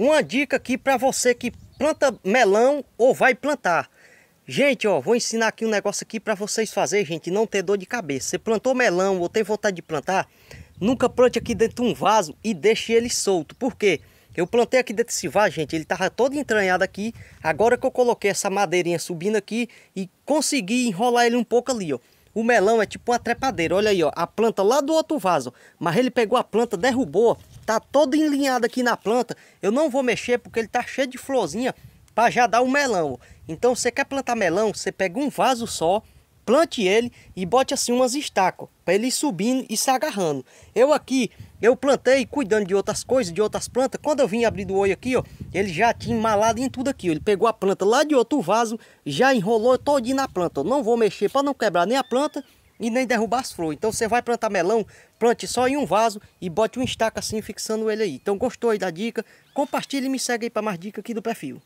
Uma dica aqui para você que planta melão ou vai plantar. Gente, ó, vou ensinar aqui um negócio aqui para vocês fazer, gente, não ter dor de cabeça. Você plantou melão ou tem vontade de plantar, nunca plante aqui dentro de um vaso e deixe ele solto. Por quê? Eu plantei aqui dentro desse vaso, gente, ele estava todo entranhado aqui. Agora que eu coloquei essa madeirinha subindo aqui e consegui enrolar ele um pouco ali, ó. O melão é tipo uma trepadeira, olha aí, ó, a planta lá do outro vaso. Mas ele pegou a planta, derrubou, Tá todo enlinhado aqui na planta. Eu não vou mexer porque ele tá cheio de florzinha para já dar o um melão. Então você quer plantar melão, você pega um vaso só, plante ele e bote assim umas estacas para ele ir subindo e se agarrando. Eu aqui, eu plantei cuidando de outras coisas, de outras plantas. Quando eu vim abrir do olho aqui, ó, ele já tinha malado em tudo aqui. Ó. Ele pegou a planta lá de outro vaso, já enrolou todinho na planta. Eu não vou mexer para não quebrar nem a planta e nem derrubar as flores. Então você vai plantar melão, plante só em um vaso e bote um estaca assim fixando ele aí. Então gostou aí da dica? Compartilhe e me segue aí para mais dicas aqui do perfil.